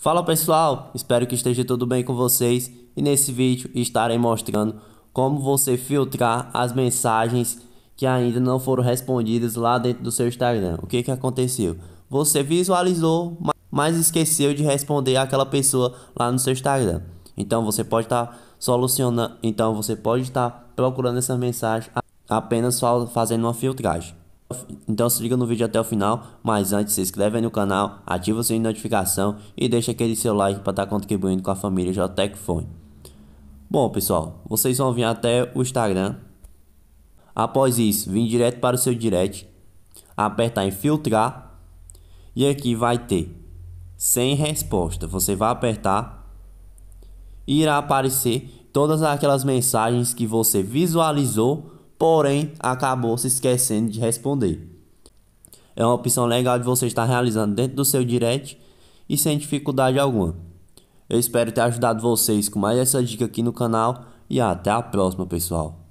Fala pessoal, espero que esteja tudo bem com vocês e nesse vídeo estarei mostrando como você filtrar as mensagens que ainda não foram respondidas lá dentro do seu Instagram. O que, que aconteceu? Você visualizou, mas esqueceu de responder aquela pessoa lá no seu Instagram. Então você pode estar tá solucionando, então você pode estar tá procurando essa mensagem apenas fazendo uma filtragem. Então se liga no vídeo até o final, mas antes se inscreve aí no canal, ativa o sininho de notificação e deixa aquele seu like para estar tá contribuindo com a família JTEC Fone. Bom pessoal, vocês vão vir até o Instagram. Após isso, vim direto para o seu direct, apertar em filtrar e aqui vai ter sem resposta. Você vai apertar e irá aparecer todas aquelas mensagens que você visualizou porém acabou se esquecendo de responder. É uma opção legal de você estar realizando dentro do seu direct e sem dificuldade alguma. Eu espero ter ajudado vocês com mais essa dica aqui no canal e até a próxima, pessoal.